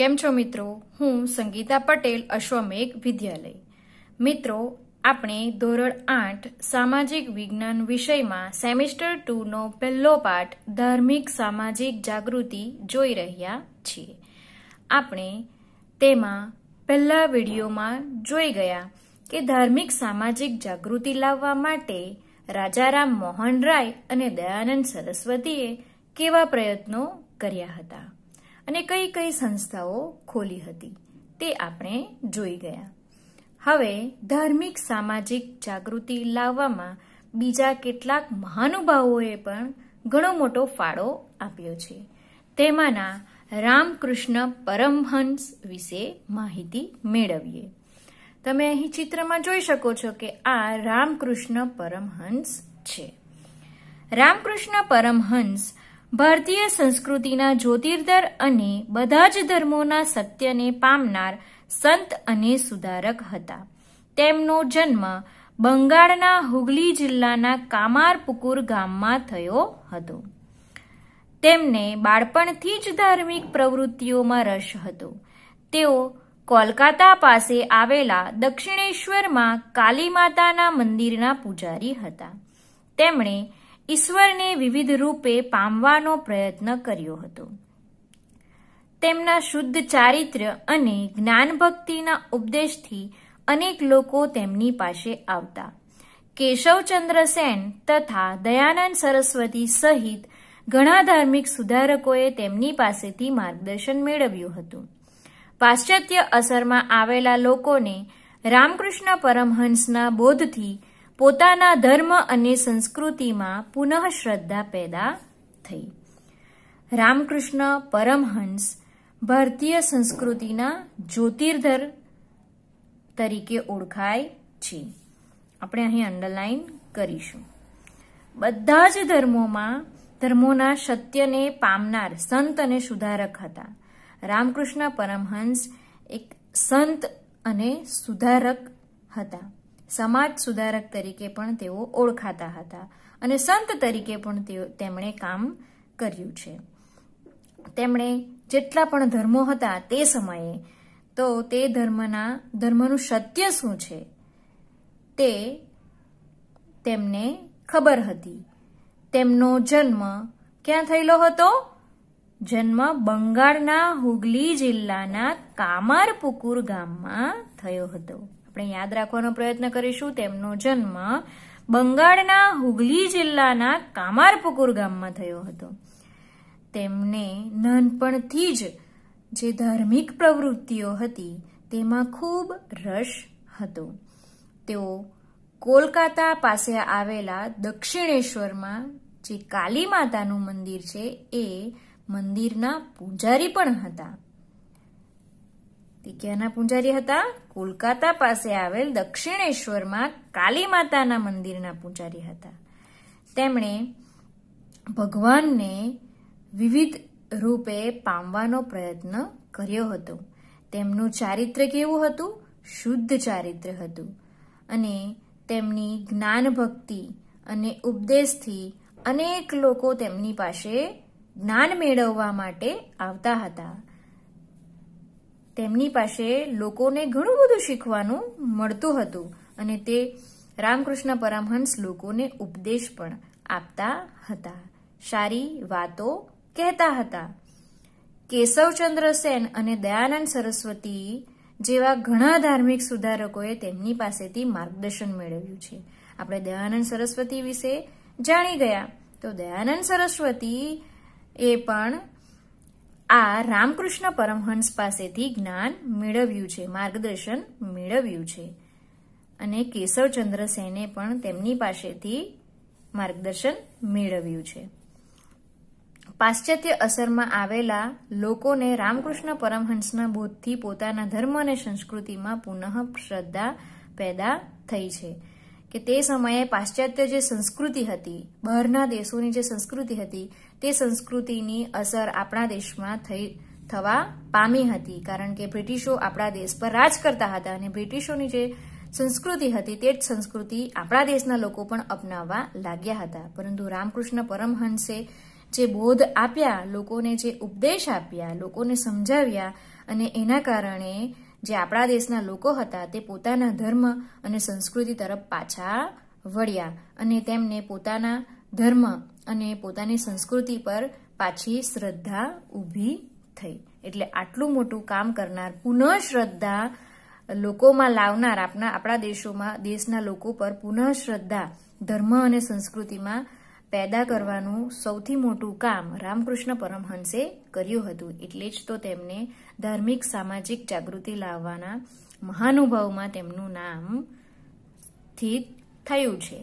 કેમ છો મિત્રો હું સંગીતા પટેલ અશ્વમેઘ વિદ્યાલય મિત્રો આપણે ધોરણ આઠ સામાજિક વિજ્ઞાન વિષયમાં સેમિસ્ટર ટુનો પહેલો પાઠ ધાર્મિક સામાજિક જાગૃતિ જોઈ રહ્યા છીએ આપણે તેમાં પહેલા વિડીયોમાં જોઈ ગયા કે ધાર્મિક સામાજિક જાગૃતિ લાવવા માટે રાજારામ મોહન રાય અને દયાનંદ સરસ્વતીએ કેવા પ્રયત્નો કર્યા હતા અને કઈ કઈ સંસ્થાઓ ખોલી હતી તે આપણે જોઈ ગયા હવે ધાર્મિક સામાજિક જાગૃતિ લાવવામાં બીજા કેટલાક મહાનુભાવોએ પણ ઘણો મોટો ફાળો આપ્યો છે તેમાંના રામકૃષ્ણ પરમહંસ વિશે માહિતી મેળવીએ તમે અહીં ચિત્રમાં જોઈ શકો છો કે આ રામકૃષ્ણ પરમહંસ છે રામકૃષ્ણ પરમહંસ ભારતીય સંસ્કૃતિના જ્યોતિર્દર અને બધા જ ધર્મોના સત્યને પામનાર સંત અને સુધારક હતા તેમનો જન્મ બંગાળના હુગલી જિલ્લાના કામારપુકુર ગામમાં થયો હતો તેમને બાળપણથી જ ધાર્મિક પ્રવૃત્તિઓમાં રસ હતો તેઓ કોલકાતા પાસે આવેલા દક્ષિણેશ્વરમાં કાલી માતાના મંદિરના પૂજારી હતા તેમણે ઈશ્વરને વિવિધ રૂપે પામવાનો પ્રયત્ન કર્યો હતો તેમના શુદ્ધ ચારિત્ર્ય અને જ્ઞાન ભક્તિના ઉપદેશથી અનેક લોકો તેમની પાસે આવતા કેશવચંદ્ર સેન તથા દયાનંદ સરસ્વતી સહિત ઘણા ધાર્મિક સુધારકોએ તેમની પાસેથી માર્ગદર્શન મેળવ્યું હતું પાશ્ચાત્ય અસરમાં આવેલા લોકોને રામકૃષ્ણ પરમહંસના બોધથી પોતાના ધર્મ અને સંસ્કૃતિમાં પુનઃ શ્રદ્ધા પેદા થઈ રામકૃષ્ણ પરમહંસ ભારતીય સંસ્કૃતિના જ્યોતિર્ધર તરીકે ઓળખાય છે આપણે અહીં અંડરલાઇન કરીશું બધા જ ધર્મોમાં ધર્મોના સત્યને પામનાર સંત અને સુધારક હતા રામકૃષ્ણ પરમહંસ એક સંત અને સુધારક હતા સમાજ સુધારક તરીકે પણ તેઓ ઓળખાતા હતા અને સંત તરીકે પણ તેમણે કામ કર્યું છે તેમણે જેટલા પણ ધર્મો હતા તે સમયે તો તે ધર્મના ધર્મનું સત્ય શું છે તે તેમને ખબર હતી તેમનો જન્મ ક્યાં થયેલો હતો જન્મ બંગાળના હુગલી જિલ્લાના કામારપુકુર ગામમાં થયો હતો આપણે યાદ રાખવાનો પ્રયત્ન કરીશું તેમનો જન્મ બંગાળના હુગલી જિલ્લાના કામારપુકુર ગામમાં થયો હતો તેમને નાનપણથી જ જે ધાર્મિક પ્રવૃત્તિઓ હતી તેમાં ખૂબ રસ હતો તેઓ કોલકાતા પાસે આવેલા દક્ષિણેશ્વરમાં જે કાલી માતાનું મંદિર છે એ મંદિરના પૂજારી પણ હતા તે પૂજારી હતા કોલકાતા પાસે આવેલ દક્ષિણેશ્વરમાં કાલી માતાના મંદિરના પૂજારી હતા તેમણે ભગવાનને વિવિધ રૂપે પામવાનો પ્રયત્ન કર્યો હતો તેમનું ચારિત્ર કેવું હતું શુદ્ધ ચારિત્ર હતું અને તેમની જ્ઞાન ભક્તિ અને ઉપદેશથી અનેક લોકો તેમની પાસે જ્ઞાન મેળવવા માટે આવતા હતા તેમની પાસે લોકોને ઘણું બધું શીખવાનું મળતું હતું અને તે રામકૃષ્ણ પરમહંસ લોકોને ઉપદેશ પણ આપતા હતા સારી વાતો કહેતા હતા કેશવચંદ્ર સેન અને દયાનંદ સરસ્વતી જેવા ઘણા ધાર્મિક સુધારકોએ તેમની પાસેથી માર્ગદર્શન મેળવ્યું છે આપણે દયાનંદ સરસ્વતી વિશે જાણી ગયા તો દયાનંદ સરસ્વતી એ પણ આ રામકૃષ્ણ પરમહંસ પાસેથી જ્ઞાન મેળવ્યું છે માર્ગદર્શન મેળવ્યું છે અને કેશવચંદ્ર સેને પણ તેમની પાસેથી માર્ગદર્શન મેળવ્યું છે પાશ્ચાત્ય અસરમાં આવેલા લોકોને રામકૃષ્ણ પરમહંસના બોધથી પોતાના ધર્મ અને સંસ્કૃતિમાં પુનઃ શ્રદ્ધા પેદા થઈ છે કે તે સમયે પાશ્ચાત્ય જે સંસ્કૃતિ હતી બહારના દેશોની જે સંસ્કૃતિ હતી તે સંસ્કૃતિની અસર આપણા દેશમાં થઈ થવા પામી હતી કારણ કે બ્રિટિશો આપણા દેશ પર રાજ કરતા હતા અને બ્રિટિશોની જે સંસ્કૃતિ હતી તે જ સંસ્કૃતિ આપણા દેશના લોકો પણ અપનાવવા લાગ્યા હતા પરંતુ રામકૃષ્ણ પરમહંસે જે બોધ આપ્યા લોકોને જે ઉપદેશ આપ્યા લોકોને સમજાવ્યા અને એના કારણે જે આપણા દેશના લોકો હતા તે પોતાના ધર્મ અને સંસ્કૃતિ તરફ પાછા વળ્યા અને તેમને પોતાના ધર્મ અને પોતાની સંસ્કૃતિ પર પાછી શ્રદ્ધા ઊભી થઈ એટલે આટલું મોટું કામ કરનાર પુનઃ શ્રદ્ધા લોકોમાં લાવનાર આપણા આપણા દેશોમાં દેશના લોકો પર પુનઃ શ્રદ્ધા ધર્મ અને સંસ્કૃતિમાં પેદા કરવાનું સૌથી મોટું કામ રામકૃષ્ણ પરમહંસે કર્યું હતું એટલે જ તો તેમને ધાર્મિક સામાજિક જાગૃતિ લાવવાના મહાનુભાવમાં તેમનું નામ સ્થિત થયું છે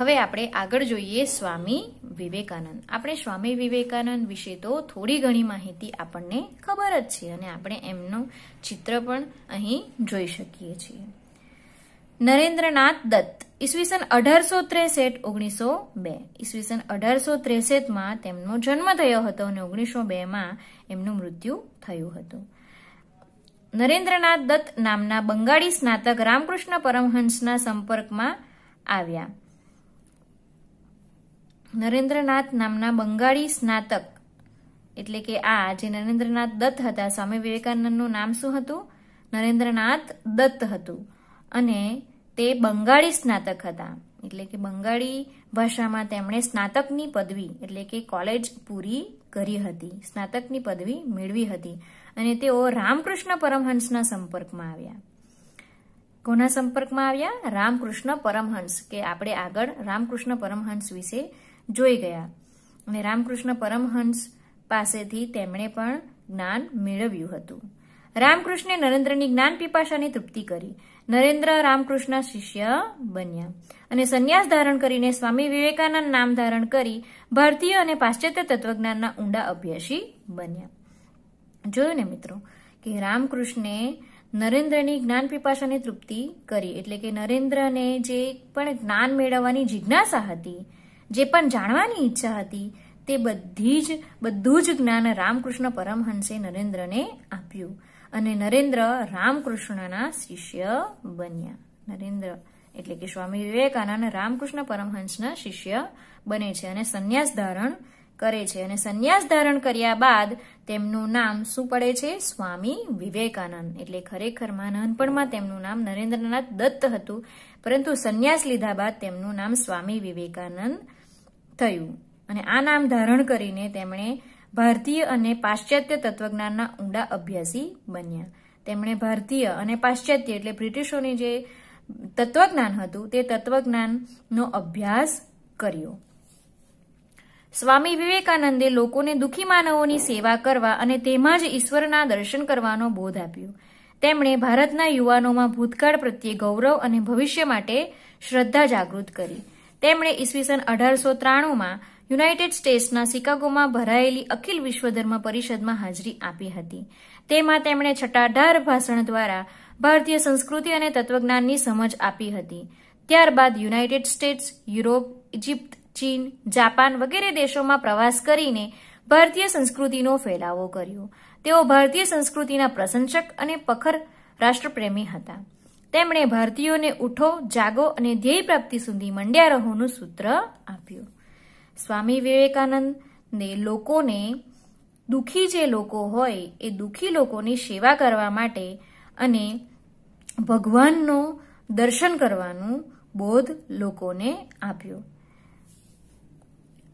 હવે આપણે આગળ જોઈએ સ્વામી વિવેકાનંદ આપણે સ્વામી વિવેકાનંદ વિશે તો થોડી ઘણી માહિતી આપણને ખબર જ છે અને આપણે એમનું ચિત્ર પણ અહીં જોઈ શકીએ છીએ નરેન્દ્રનાથ દત્ત ઈસવીસન અઢારસો ત્રેસઠ ઓગણીસો બે ઈસવીસન અઢારસો ત્રેસઠમાં તેમનો જન્મ થયો હતો અને ઓગણીસો બેમાં એમનું મૃત્યુ થયું હતું નરેન્દ્રનાથ દત્ત નામના બંગાળી સ્નાતક રામકૃષ્ણ પરમહંસના સંપર્કમાં આવ્યા નરેન્દ્રનાથ નામના બંગાળી સ્નાતક એટલે કે આ જે નરેન્દ્રનાથ દત્ત હતા સ્વામી વિવેકાનંદનું નામ શું હતું નરેન્દ્રનાથ દત્ત હતું અને તે બંગાળી સ્નાતક હતા એટલે કે બંગાળી ભાષામાં તેમણે સ્નાતકની પદવી એટલે કે કોલેજ પૂરી કરી હતી સ્નાતકની પદવી મેળવી હતી અને તેઓ રામકૃષ્ણ પરમહંસના સંપર્કમાં આવ્યા કોના સંપર્કમાં આવ્યા રામકૃષ્ણ પરમહંસ કે આપણે આગળ રામકૃષ્ણ પરમહંસ વિશે જોઈ ગયા અને રામકૃષ્ણ પરમહંસ પાસેથી તેમણે પણ જ્ઞાન મેળવ્યું હતું રામકૃષ્ણે નરેન્દ્રની જ્ઞાન પીપાશાની તૃપ્તિ કરી નરેન્દ્ર રામકૃષ્ણ શિષ્ય બન્યા અને સંન્યાસ ધારણ કરીને સ્વામી વિવેકાનંદ નામ ધારણ કરી ભારતીય અને પાશ્ચાત્ય તત્વજ્ઞાનના ઊંડા અભ્યાસી બન્યા જોયું ને મિત્રો કે રામકૃષ્ણે નરેન્દ્રની જ્ઞાન પીપાશાની તૃપ્તિ કરી એટલે કે નરેન્દ્રને જે પણ જ્ઞાન મેળવવાની જિજ્ઞાસા હતી જે પણ જાણવાની ઈચ્છા હતી તે બધી જ બધું જ જ્ઞાન રામકૃષ્ણ પરમહંસે નરેન્દ્રને આપ્યું અને નરેન્દ્ર રામકૃષ્ણના શિષ્ય બન્યા નરેન્દ્ર એટલે કે સ્વામી વિવેકાનંદ રામકૃષ્ણ પરમહંસના શિષ્ય બને છે અને સંન્યાસ ધારણ કરે છે અને સંન્યાસ ધારણ કર્યા બાદ તેમનું નામ શું પડે છે સ્વામી વિવેકાનંદ એટલે ખરેખરમાં નાનપણમાં તેમનું નામ નરેન્દ્રનાથ દત્ત હતું પરંતુ સંન્યાસ લીધા બાદ તેમનું નામ સ્વામી વિવેકાનંદ થયું અને આ નામ ધારણ કરીને તેમણે ભારતીય અને પાશ્ચાત્ય તત્વજ્ઞાનના ઊંડા અભ્યાસી બન્યા તેમણે ભારતીય અને પાશ્ચાત્ય એટલે બ્રિટિશોની જે તત્વજ્ઞાન હતું તે તત્વજ્ઞાનનો અભ્યાસ કર્યો સ્વામી વિવેકાનંદે લોકોને દુઃખી માનવોની સેવા કરવા અને તેમાં જ ઈશ્વરના દર્શન કરવાનો બોધ આપ્યો તેમણે ભારતના યુવાનોમાં ભૂતકાળ પ્રત્યે ગૌરવ અને ભવિષ્ય માટે શ્રદ્ધા જાગૃત કરી તેમણે ઈસવીસન અઢારસો ત્રાણુંમાં યુનાઇટેડ સ્ટેટ્સના શિકાગોમાં ભરાયેલી અખિલ વિશ્વધર્મ પરિષદમાં હાજરી આપી હતી તેમાં તેમણે છટાઢાર ભાષણ દ્વારા ભારતીય સંસ્કૃતિ અને તત્વજ્ઞાનની સમજ આપી હતી ત્યારબાદ યુનાઇટેડ સ્ટેટ્સ યુરોપ ઇજિપ્ત ચીન જાપાન વગેરે દેશોમાં પ્રવાસ કરીને ભારતીય સંસ્કૃતિનો ફેલાવો કર્યો તેઓ ભારતીય સંસ્કૃતિના પ્રશંસક અને પખર રાષ્ટ્રપ્રેમી હતા તેમણે ભારતીયોને ઉઠો જાગો અને ધ્યેય પ્રાપ્તિ સુધી મંડ્યા રહોનું સૂત્ર આપ્યું સ્વામી વિવેકાનંદને લોકોને દુઃખી જે લોકો હોય એ દુઃખી લોકોની સેવા કરવા માટે અને ભગવાનનું દર્શન કરવાનું બોધ લોકોને આપ્યો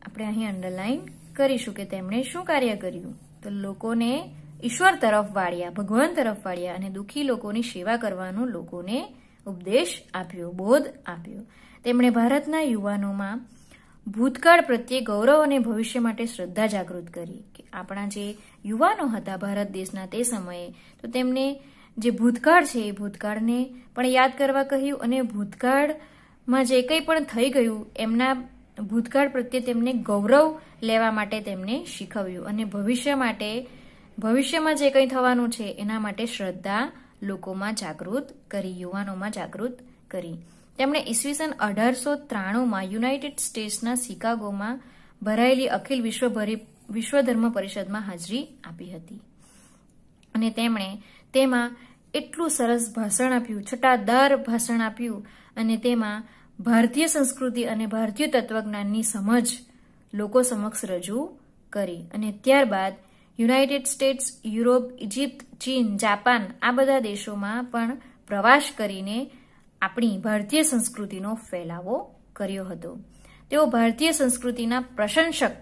આપણે અહીં અંડરલાઈન કરીશું કે તેમણે શું કાર્ય કર્યું તો લોકોને ઈશ્વર તરફ વાળ્યા ભગવાન તરફ વાળ્યા અને દુઃખી લોકોની સેવા કરવાનો લોકોને ઉપદેશ આપ્યો બોધ આપ્યો તેમણે ભારતના યુવાનોમાં ભૂતકાળ પ્રત્યે ગૌરવ અને ભવિષ્ય માટે શ્રદ્ધા જાગૃત કરી કે આપણા જે યુવાનો હતા ભારત દેશના તે સમયે તો તેમને જે ભૂતકાળ છે એ ભૂતકાળને પણ યાદ કરવા કહ્યું અને ભૂતકાળમાં જે કંઈ પણ થઈ ગયું એમના ભૂતકાળ પ્રત્યે તેમને ગૌરવ લેવા માટે તેમને શીખવ્યું અને ભવિષ્ય માટે ભવિષ્યમાં જે કંઈ થવાનું છે એના માટે શ્રદ્ધા લોકોમાં જાગૃત કરી યુવાનોમાં જાગૃત કરી તેમણે ઈસવીસન અઢારસો ત્રાણુંમાં યુનાઇટેડ સ્ટેટ્સના શિકાગોમાં ભરાયેલી અખિલ વિશ્વભરી વિશ્વધર્મ પરિષદમાં હાજરી આપી હતી અને તેમણે તેમાં એટલું સરસ ભાષણ આપ્યું છટાદાર ભાષણ આપ્યું અને તેમાં ભારતીય સંસ્કૃતિ અને ભારતીય તત્વજ્ઞાનની સમજ લોકો સમક્ષ રજૂ કરી અને ત્યારબાદ યુનાઇટેડ સ્ટેટ્સ યુરોપ ઇજિપ્ત ચીન જાપાન આ બધા દેશોમાં પણ પ્રવાસ કરીને આપણી ભારતીય સંસ્કૃતિનો ફેલાવો કર્યો હતો તેઓ ભારતીય સંસ્કૃતિના પ્રશંસક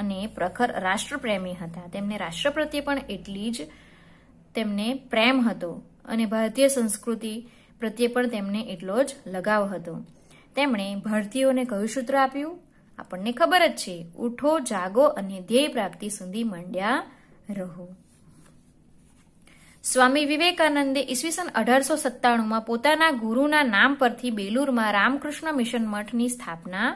અને પ્રખર રાષ્ટ્રપ્રેમી હતા તેમને રાષ્ટ્ર પ્રત્યે પણ એટલી જ તેમને પ્રેમ હતો અને ભારતીય સંસ્કૃતિ પ્રત્યે પણ તેમને એટલો જ લગાવ હતો તેમણે ભારતીયોને કયું સૂત્ર આપ્યું આપણને ખબર જ છે ઉઠો જાગો અને ધ્યેય પ્રાપ્તિ સુધી મંડ્યા રહો સ્વામી વિવેકાનંદે ઈસવીસન અઢારસો સત્તાણુંમાં પોતાના ગુરુના નામ પરથી બેલુરમાં રામકૃષ્ણ મિશન મઠની સ્થાપના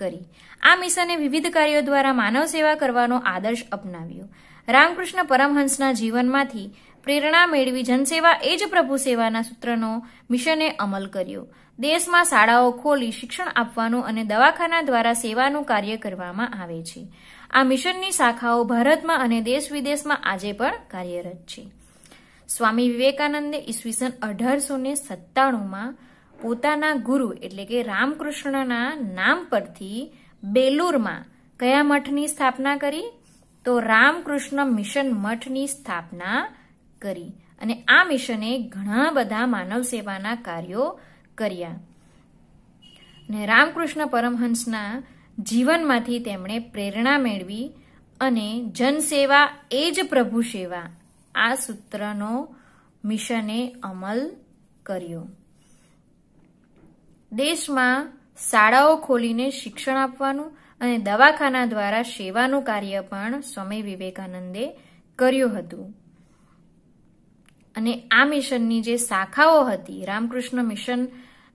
કરી આ મિશને વિવિધ કાર્યો દ્વારા માનવ સેવા કરવાનો આદર્શ અપનાવ્યો રામકૃષ્ણ પરમહંસના જીવનમાંથી પ્રેરણા મેળવી જનસેવા એ જ પ્રભુ સેવાના સૂત્રનો મિશને અમલ કર્યો દેશમાં શાળાઓ ખોલી શિક્ષણ આપવાનું અને દવાખાના દ્વારા સેવાનું કાર્ય કરવામાં આવે છે આ મિશનની શાખાઓ ભારતમાં અને દેશ વિદેશમાં આજે પણ કાર્યરત છે સ્વામી વિવેકાનંદે ઈસવીસન અઢારસો ને સત્તાણુંમાં પોતાના ગુરુ એટલે કે રામકૃષ્ણના નામ પરથી બેલુરમાં કયા મઠની સ્થાપના કરી તો રામકૃષ્ણ મિશન મઠની સ્થાપના કરી અને આ મિશને ઘણા બધા માનવ સેવાના કાર્યો કર્યા અને રામકૃષ્ણ પરમહંસના જીવનમાંથી તેમણે પ્રેરણા મેળવી અને જનસેવા એ જ પ્રભુ સેવા આ સૂત્રનો મિશને અમલ કર્યો દેશમાં શાળાઓ ખોલીને શિક્ષણ આપવાનું અને દવાખાના દ્વારા સેવાનું કાર્ય પણ સ્વામી વિવેકાનંદે કર્યું હતું અને આ મિશનની જે શાખાઓ હતી રામકૃષ્ણ મિશન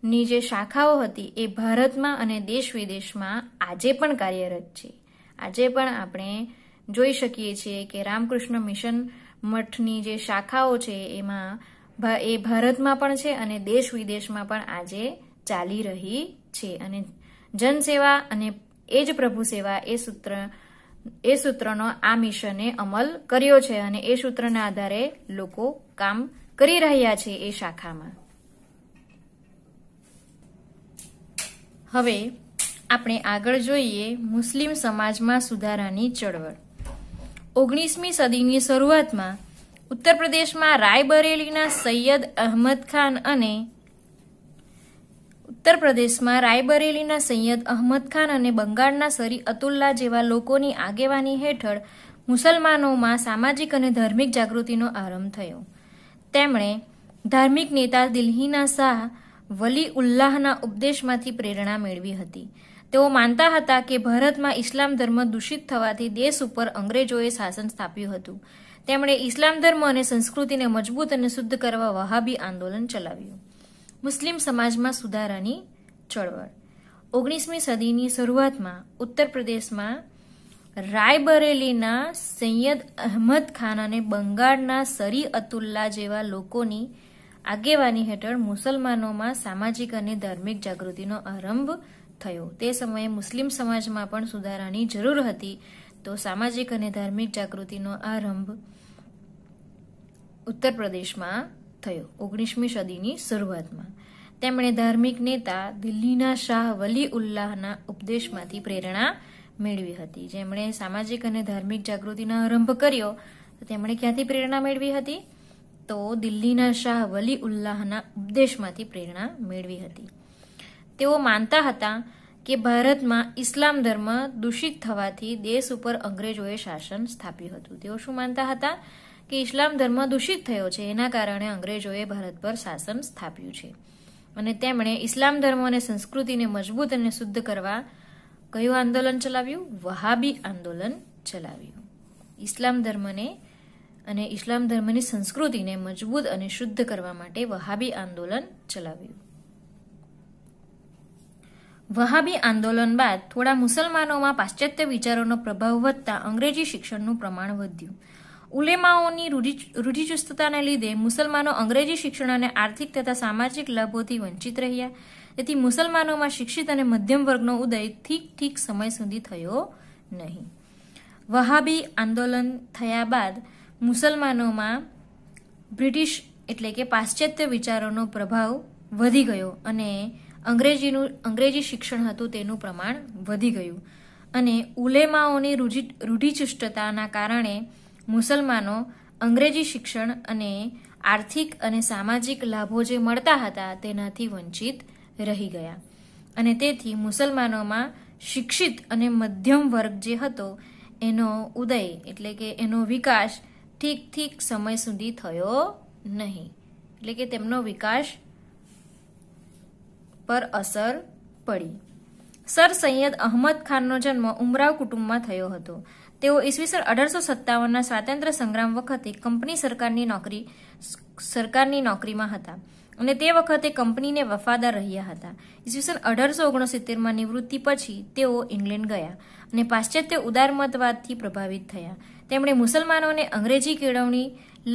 ની જે શાખાઓ હતી એ ભારતમાં અને દેશ વિદેશમાં આજે પણ કાર્યરત છે આજે પણ આપણે જોઈ શકીએ છીએ કે રામકૃષ્ણ મિશન મઠની જે શાખાઓ છે એમાં એ ભારતમાં પણ છે અને દેશ વિદેશમાં પણ આજે ચાલી રહી છે અને જનસેવા અને એ જ પ્રભુ સેવા એ સૂત્ર એ સૂત્રનો આ મિશને અમલ કર્યો છે અને એ સૂત્રના આધારે લોકો કામ કરી રહ્યા છે એ શાખામાં હવે આપણે આગળ જોઈએ મુસ્લિમ સમાજમાં સુધારાની ચળવળ ઓગણીસમી સદીની શરૂઆતમાં ઉત્તર પ્રદેશમાં રાયબરેલીના સૈયદ અહમદ ખાન અને ઉત્તર પ્રદેશમાં રાયબરેલીના સૈયદ અહમદ ખાન અને બંગાળના સરી અતુલ્લા જેવા લોકોની આગેવાની હેઠળ મુસલમાનોમાં સામાજિક અને ધાર્મિક જાગૃતિનો આરંભ થયો તેમણે ધાર્મિક નેતા દિલ્હીના શાહ વલી ઉલ્લાહના ઉપદેશમાંથી પ્રેરણા મેળવી હતી તેઓ માનતા હતા કે ભારતમાં ઇસ્લામ ધર્મ દૂષિત થવાથી દેશ ઉપર અંગ્રેજોએ શાસન સ્થાપ્યું હતું તેમણે ઇસ્લામ ધર્મ અને સંસ્કૃતિને મજબૂત અને શુદ્ધ કરવા વહાબી આંદોલન ચલાવ્યું મુસ્લિમ સમાજમાં સુધારાની ચળવળ ઓગણીસમી સદીની શરૂઆતમાં ઉત્તર પ્રદેશમાં રાયબરેલીના સૈયદ અહમદ ખાન અને બંગાળના સરી અતુલ્લા જેવા લોકોની આગેવાની હેઠળ મુસલમાનોમાં સામાજિક અને ધાર્મિક જાગૃતિનો આરંભ થયો તે સમયે મુસ્લિમ સમાજમાં પણ સુધારાની જરૂર હતી તો સામાજિક અને ધાર્મિક જાગૃતિનો આરંભ ઉત્તર પ્રદેશમાં થયો ઓગણીસમી સદીની શરૂઆતમાં તેમણે ધાર્મિક નેતા દિલ્હીના શાહ વલી ઉલ્લાહના ઉપદેશમાંથી પ્રેરણા મેળવી હતી જેમણે સામાજિક અને ધાર્મિક જાગૃતિનો આરંભ કર્યો તેમણે ક્યાંથી પ્રેરણા મેળવી હતી તો દિલ્હીના શાહ વલી ઉલ્લાહના ઉપદેશમાંથી પ્રેરણા મેળવી હતી તેઓ માનતા હતા કે ભારતમાં ઇસ્લામ ધર્મ દૂષિત થવાથી દેશ ઉપર અંગ્રેજોએ શાસન સ્થાપ્યું હતું તેઓ શું માનતા હતા કે ઇસ્લામ ધર્મ દૂષિત થયો છે એના કારણે અંગ્રેજોએ ભારત પર શાસન સ્થાપ્યું છે અને તેમણે ઇસ્લામ ધર્મ અને સંસ્કૃતિને મજબૂત અને શુદ્ધ કરવા કયું આંદોલન ચલાવ્યું વહાબી આંદોલન ચલાવ્યું ઇસ્લામ ધર્મને અને ઇસ્લામ ધર્મની સંસ્કૃતિને મજબૂત અને શુદ્ધ કરવા માટે વહાબી આંદોલન ચલાવ્યું વહાબી આંદોલન બાદ થોડા મુસલમાનોમાં પાશ્ચાત્ય વિચારોનો પ્રભાવ વધતા અંગ્રેજી શિક્ષણનું પ્રમાણ વધ્યું ઉલેમાઓની રૂઢિચુસ્તતાને લીધે મુસલમાનો અંગ્રેજી શિક્ષણ અને આર્થિક તથા સામાજિક લાભોથી વંચિત રહ્યા તેથી મુસલમાનોમાં શિક્ષિત અને મધ્યમ વર્ગનો ઉદય ઠીક ઠીક સમય સુધી થયો નહીં વહાબી આંદોલન થયા બાદ મુસલમાનોમાં બ્રિટિશ એટલે કે પાશ્ચાત્ય વિચારોનો પ્રભાવ વધી ગયો અને અંગ્રેજીનું અંગ્રેજી શિક્ષણ હતું તેનું પ્રમાણ વધી ગયું અને ઉલેમાઓની રૂઢિ રૂઢિચુષ્ટતાના કારણે મુસલમાનો અંગ્રેજી શિક્ષણ અને આર્થિક અને સામાજિક લાભો જે મળતા હતા તેનાથી વંચિત રહી ગયા અને તેથી મુસલમાનોમાં શિક્ષિત અને મધ્યમ વર્ગ જે હતો એનો ઉદય એટલે કે એનો વિકાસ ઠીક ઠીક સમય સુધી થયો નહીં એટલે કે તેમનો વિકાસ પર અસર પડી સર સૈયદ અહમદ ખાનનો જન્મ ઉમરાવ કુટુંબમાં થયો હતો તેઓ ઈસવીસન અઢારસો સત્તાવનના સ્વાતંત્ર્ય સંગ્રામ વખતે કંપની સરકારની નોકરી સરકારની નોકરીમાં હતા અને તે વખતે કંપનીને વફાદાર રહ્યા હતા ઈસવીસન અઢારસો ઓગણસિત્તેરમાં નિવૃત્તિ પછી તેઓ ઇંગ્લેન્ડ ગયા અને પાશ્ચાત્ય ઉદારમતવાદથી પ્રભાવિત થયા તેમણે મુસલમાનોને અંગ્રેજી કેળવણી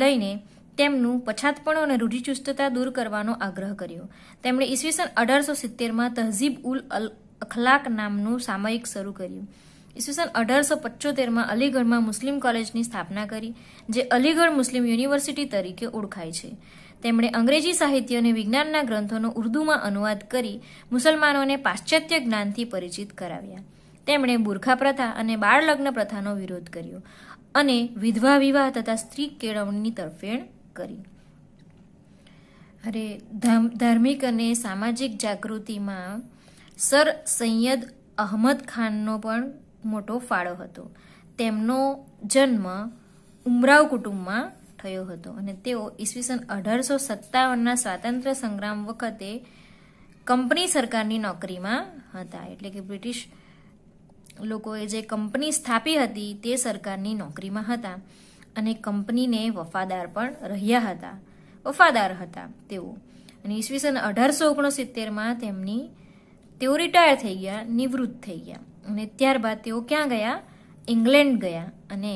લઈને તેમનું પછાતપણું અને રૂઢિચુસ્તતા દૂર કરવાનો આગ્રહ કર્યો તેમણે ઈસવીસન અઢારસો સિત્તેરમાં તહઝીબ ઉલ અલ અખલાક નામનું સામયિક શરૂ કર્યું ઈસવીસન અઢારસો પચોતેરમાં અલીગઢમાં મુસ્લિમ કોલેજની સ્થાપના કરી જે અલીગઢ મુસ્લિમ યુનિવર્સિટી તરીકે ઓળખાય છે તેમણે અંગ્રેજી સાહિત્ય અને વિજ્ઞાનના ગ્રંથોનો ઉર્દુમાં અનુવાદ કરી મુસલમાનોને પાશ્ચાત્ય જ્ઞાનથી પરિચિત કરાવ્યા તેમણે બુરખા પ્રથા અને બાળ લગ્ન પ્રથાનો વિરોધ કર્યો અને વિધવા વિવાહ તથા સ્ત્રી કેળવણીની તરફેણ કરી અરે ધાર્મિક અને સામાજિક જાગૃતિમાં સર સૈયદ અહમદ ખાનનો પણ મોટો ફાળો હતો તેમનો જન્મ ઉમરાવ કુટુંબમાં થયો હતો અને તેઓ ઈસવીસન અઢારસો સત્તાવનના સ્વાતંત્ર્ય સંગ્રામ વખતે કંપની સરકારની નોકરીમાં હતા એટલે કે બ્રિટિશ લોકોએ જે કંપની સ્થાપી હતી તે સરકારની નોકરીમાં હતા અને કંપનીને વફાદાર પણ રહ્યા હતા વફાદાર હતા તેઓ અને ઈસવીસન અઢારસો ઓગણસિત્તેરમાં તેમની તેઓ રિટાયર થઈ ગયા નિવૃત્ત થઈ ગયા અને ત્યારબાદ તેઓ ક્યાં ગયા ઇંગ્લેન્ડ ગયા અને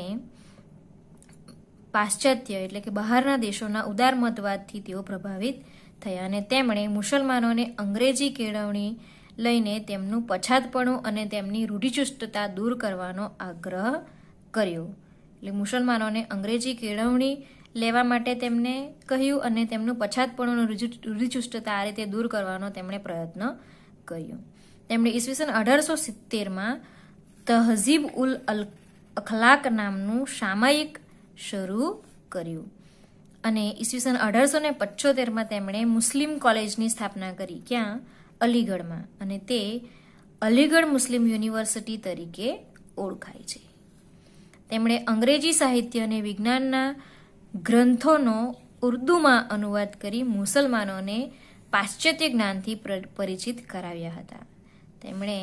પાશ્ચાત્ય એટલે કે બહારના દેશોના ઉદારમતવાદથી તેઓ પ્રભાવિત થયા અને તેમણે મુસલમાનોને અંગ્રેજી કેળવણી લઈને તેમનું પછાતપણું અને તેમની રૂઢિચુસ્તતા દૂર કરવાનો આગ્રહ કર્યો એટલે મુસલમાનોને અંગ્રેજી કેળવણી લેવા માટે તેમને કહ્યું અને તેમનું પછાતપણું રૂઢિચુસ્તતા આ રીતે દૂર કરવાનો તેમણે પ્રયત્ન કર્યો તેમણે ઈસવીસન અઢારસો સિત્તેરમાં તહઝીબ ઉલ અલ અખલાક નામનું સામયિક શરૂ કર્યું અને ઈસવીસન અઢારસો ને પંચોતેરમાં તેમણે મુસ્લિમ કોલેજની સ્થાપના કરી ક્યાં અલીગઢમાં અને તે અલીગઢ મુસ્લિમ યુનિવર્સિટી તરીકે ઓળખાય છે તેમણે અંગ્રેજી સાહિત્ય અને વિજ્ઞાનના ગ્રંથોનો ઉર્દુમાં અનુવાદ કરી મુસલમાનોને પાશ્ચાત્ય જ્ઞાનથી પરિચિત કરાવ્યા હતા તેમણે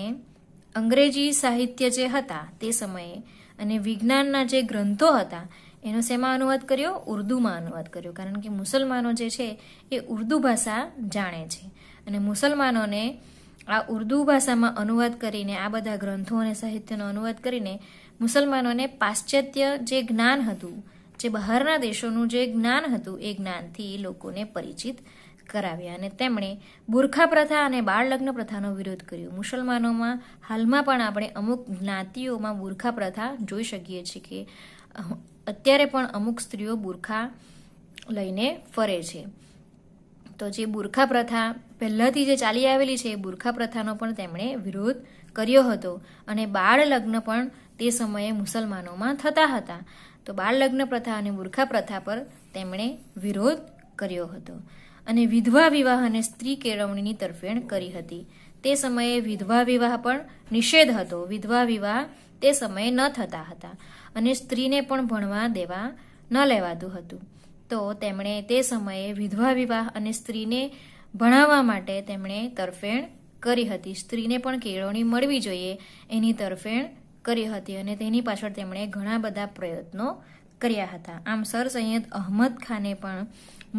અંગ્રેજી સાહિત્ય જે હતા તે સમયે અને વિજ્ઞાનના જે ગ્રંથો હતા એનો શેમાં અનુવાદ કર્યો ઉર્દુમાં અનુવાદ કર્યો કારણ કે મુસલમાનો જે છે એ ઉર્દુ ભાષા જાણે છે અને મુસલમાનોને આ ઉર્દુ ભાષામાં અનુવાદ કરીને આ બધા ગ્રંથો અને સાહિત્યનો અનુવાદ કરીને મુસલમાનોને પાશ્ચાત્ય જે જ્ઞાન હતું જે બહારના દેશોનું જે જ્ઞાન હતું એ જ્ઞાનથી એ લોકોને પરિચિત કરાવ્યા અને તેમણે બુરખા પ્રથા અને બાળલગ્ન પ્રથાનો વિરોધ કર્યો મુસલમાનોમાં હાલમાં પણ આપણે અમુક જ્ઞાતિઓમાં બુરખા પ્રથા જોઈ શકીએ છીએ કે અત્યારે પણ અમુક સ્ત્રીઓ બુરખા લઈને ફરે છે તો જે બુરખા પ્રથા પહેલાંથી જે ચાલી આવેલી છે એ બુરખા પ્રથાનો પણ તેમણે વિરોધ કર્યો હતો અને બાળ લગ્ન પણ તે સમયે મુસલમાનોમાં થતા હતા તો બાળ લગ્ન પ્રથા અને બુરખા પ્રથા પર તેમણે વિરોધ કર્યો હતો અને વિધવા વિવાહ અને સ્ત્રી કેળવણીની તરફેણ કરી હતી તે સમયે વિધવા વિવાહ પણ નિષેધ હતો વિધવા વિવાહ તે સમયે ન થતા હતા અને સ્ત્રીને પણ ભણવા દેવા ન લેવાતું હતું તો તેમણે તે સમયે વિધવા વિવાહ અને સ્ત્રીને ભણાવવા માટે તેમણે તરફેણ કરી હતી સ્ત્રીને પણ કેળવણી મળવી જોઈએ એની તરફેણ કરી હતી અને તેની પાછળ તેમણે ઘણા બધા પ્રયત્નો કર્યા હતા આમ સર સૈયદ અહમદ ખાને પણ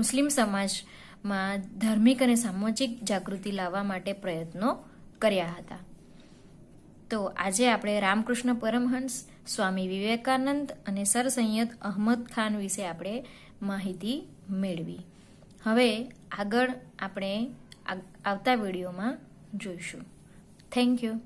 મુસ્લિમ સમાજમાં ધાર્મિક અને સામાજિક જાગૃતિ લાવવા માટે પ્રયત્નો કર્યા હતા તો આજે આપણે રામકૃષ્ણ પરમહંસ સ્વામી વિવેકાનંદ અને સર સૈયદ અહમદ ખાન વિશે આપણે માહિતી મેળવી હવે આગળ આપણે આવતા વિડીયોમાં જોઈશું થેન્ક યુ